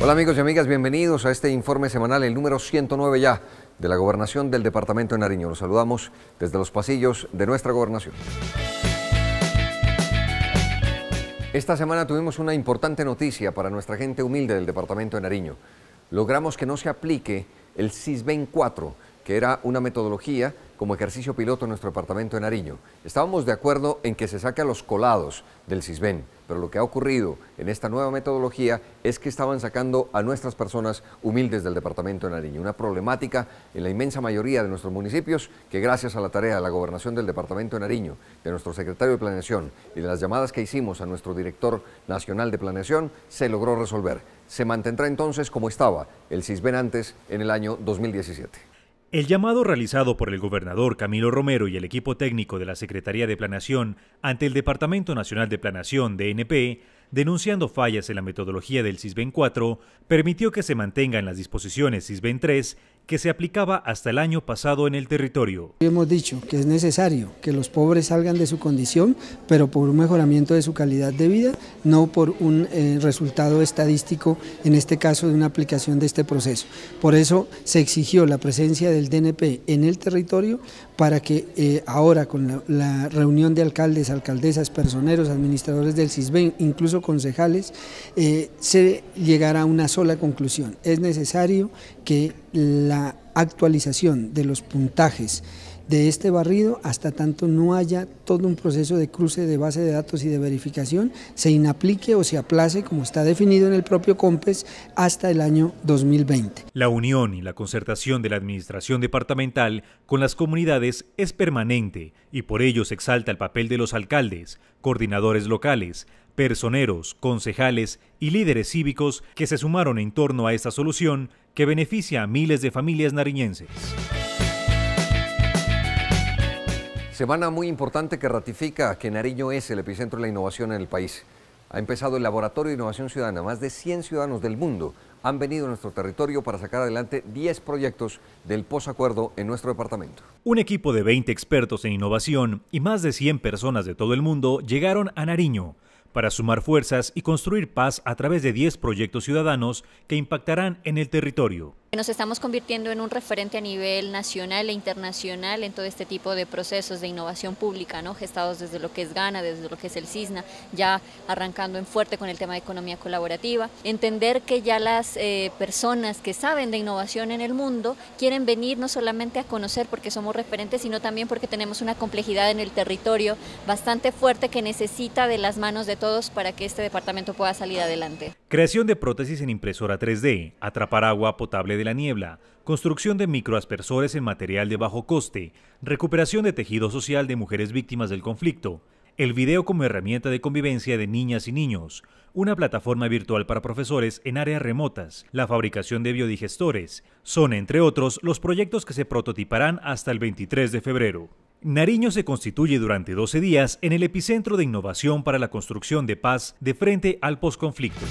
Hola amigos y amigas, bienvenidos a este informe semanal, el número 109 ya, de la Gobernación del Departamento de Nariño. Los saludamos desde los pasillos de nuestra gobernación. Esta semana tuvimos una importante noticia para nuestra gente humilde del departamento de Nariño. Logramos que no se aplique el SISBEN 4, que era una metodología como ejercicio piloto en nuestro departamento de Nariño. Estábamos de acuerdo en que se saque a los colados del CISBEN, pero lo que ha ocurrido en esta nueva metodología es que estaban sacando a nuestras personas humildes del departamento de Nariño. Una problemática en la inmensa mayoría de nuestros municipios que gracias a la tarea de la gobernación del departamento de Nariño, de nuestro secretario de Planeación y de las llamadas que hicimos a nuestro director nacional de Planeación, se logró resolver. Se mantendrá entonces como estaba el CISBEN antes en el año 2017. El llamado realizado por el gobernador Camilo Romero y el equipo técnico de la Secretaría de Planación ante el Departamento Nacional de Planación, DNP, denunciando fallas en la metodología del CISBEN 4, permitió que se mantengan las disposiciones CISBEN 3 que se aplicaba hasta el año pasado en el territorio. Hemos dicho que es necesario que los pobres salgan de su condición, pero por un mejoramiento de su calidad de vida, no por un eh, resultado estadístico, en este caso de una aplicación de este proceso. Por eso se exigió la presencia del DNP en el territorio para que eh, ahora con la, reunión de alcaldes, alcaldesas, personeros, administradores del CISBEN, incluso concejales, eh, se llegara a una sola conclusión. Es necesario que la actualización de los puntajes de este barrido hasta tanto no haya todo un proceso de cruce de base de datos y de verificación, se inaplique o se aplace como está definido en el propio COMPES hasta el año 2020. La unión y la concertación de la administración departamental con las comunidades es permanente y por ello se exalta el papel de los alcaldes, coordinadores locales, personeros, concejales y líderes cívicos que se sumaron en torno a esta solución que beneficia a miles de familias nariñenses. Semana muy importante que ratifica que Nariño es el epicentro de la innovación en el país. Ha empezado el Laboratorio de Innovación Ciudadana. Más de 100 ciudadanos del mundo han venido a nuestro territorio para sacar adelante 10 proyectos del posacuerdo en nuestro departamento. Un equipo de 20 expertos en innovación y más de 100 personas de todo el mundo llegaron a Nariño para sumar fuerzas y construir paz a través de 10 proyectos ciudadanos que impactarán en el territorio nos estamos convirtiendo en un referente a nivel nacional e internacional en todo este tipo de procesos de innovación pública, ¿no? gestados desde lo que es Ghana, desde lo que es el CISNA, ya arrancando en fuerte con el tema de economía colaborativa. Entender que ya las eh, personas que saben de innovación en el mundo quieren venir no solamente a conocer porque somos referentes, sino también porque tenemos una complejidad en el territorio bastante fuerte que necesita de las manos de todos para que este departamento pueda salir adelante. Creación de prótesis en impresora 3D, atrapar agua potable de la niebla, construcción de microaspersores en material de bajo coste, recuperación de tejido social de mujeres víctimas del conflicto, el video como herramienta de convivencia de niñas y niños, una plataforma virtual para profesores en áreas remotas, la fabricación de biodigestores, son entre otros los proyectos que se prototiparán hasta el 23 de febrero. Nariño se constituye durante 12 días en el epicentro de innovación para la construcción de paz de frente al posconflicto.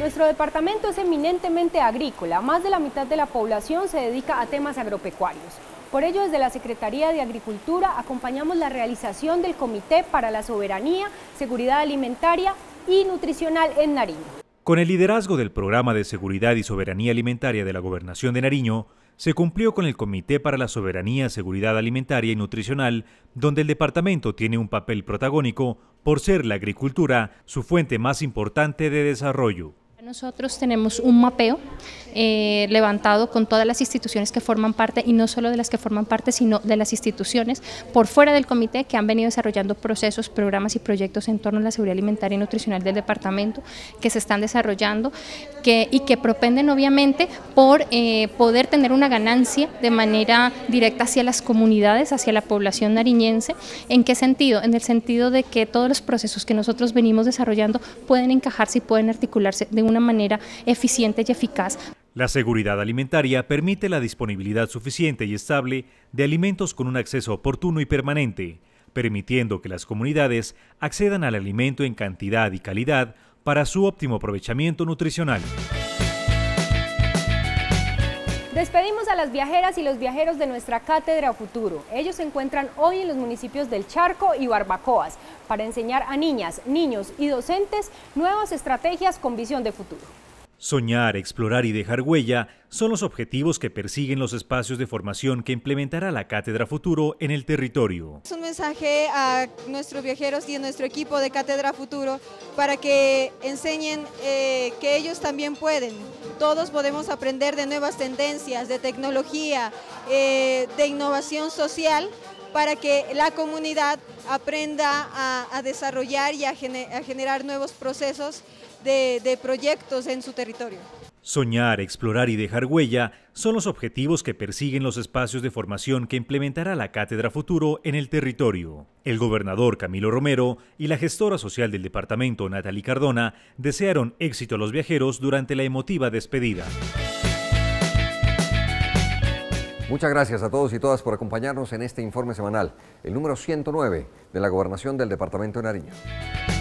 Nuestro departamento es eminentemente agrícola, más de la mitad de la población se dedica a temas agropecuarios. Por ello, desde la Secretaría de Agricultura acompañamos la realización del Comité para la Soberanía, Seguridad Alimentaria y Nutricional en Nariño. Con el liderazgo del Programa de Seguridad y Soberanía Alimentaria de la Gobernación de Nariño, se cumplió con el Comité para la Soberanía, Seguridad Alimentaria y Nutricional, donde el departamento tiene un papel protagónico por ser la agricultura su fuente más importante de desarrollo. Nosotros tenemos un mapeo eh, levantado con todas las instituciones que forman parte y no solo de las que forman parte, sino de las instituciones por fuera del comité que han venido desarrollando procesos, programas y proyectos en torno a la seguridad alimentaria y nutricional del departamento que se están desarrollando y que propenden obviamente por eh, poder tener una ganancia de manera directa hacia las comunidades, hacia la población nariñense. ¿En qué sentido? En el sentido de que todos los procesos que nosotros venimos desarrollando pueden encajarse y pueden articularse de una manera eficiente y eficaz. La seguridad alimentaria permite la disponibilidad suficiente y estable de alimentos con un acceso oportuno y permanente, permitiendo que las comunidades accedan al alimento en cantidad y calidad para su óptimo aprovechamiento nutricional. Despedimos a las viajeras y los viajeros de nuestra Cátedra Futuro. Ellos se encuentran hoy en los municipios del Charco y Barbacoas para enseñar a niñas, niños y docentes nuevas estrategias con visión de futuro. Soñar, explorar y dejar huella son los objetivos que persiguen los espacios de formación que implementará la Cátedra Futuro en el territorio. Es un mensaje a nuestros viajeros y a nuestro equipo de Cátedra Futuro para que enseñen eh, que ellos también pueden. Todos podemos aprender de nuevas tendencias, de tecnología, eh, de innovación social para que la comunidad aprenda a, desarrollar y a, generar nuevos procesos de, de proyectos en su territorio. Soñar, explorar y dejar huella son los objetivos que persiguen los espacios de formación que implementará la Cátedra Futuro en el territorio. El gobernador Camilo Romero y la gestora social del departamento Natalie Cardona desearon éxito a los viajeros durante la emotiva despedida. Muchas gracias a todos y todas por acompañarnos en este informe semanal, el número 109 de la Gobernación del Departamento de Nariño.